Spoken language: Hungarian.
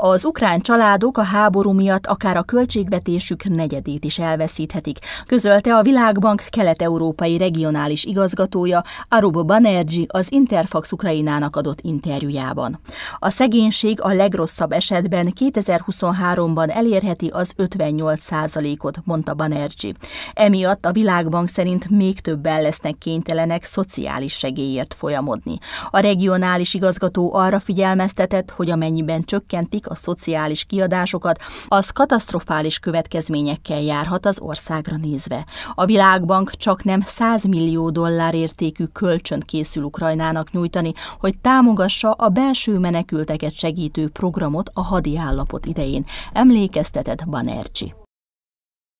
Az ukrán családok a háború miatt akár a költségvetésük negyedét is elveszíthetik, közölte a Világbank kelet-európai regionális igazgatója Arub Banerji az Interfax Ukrainának adott interjújában. A szegénység a legrosszabb esetben 2023-ban elérheti az 58%-ot, mondta Banerji. Emiatt a Világbank szerint még többen lesznek kénytelenek szociális segélyért folyamodni. A regionális igazgató arra figyelmeztetett, hogy amennyiben csökkentik a szociális kiadásokat, az katasztrofális következményekkel járhat az országra nézve. A Világbank csak nem 100 millió dollár értékű kölcsönt készül Ukrajnának nyújtani, hogy támogassa a belső menekülteket segítő programot a hadi állapot idején, emlékeztetett Banercsi.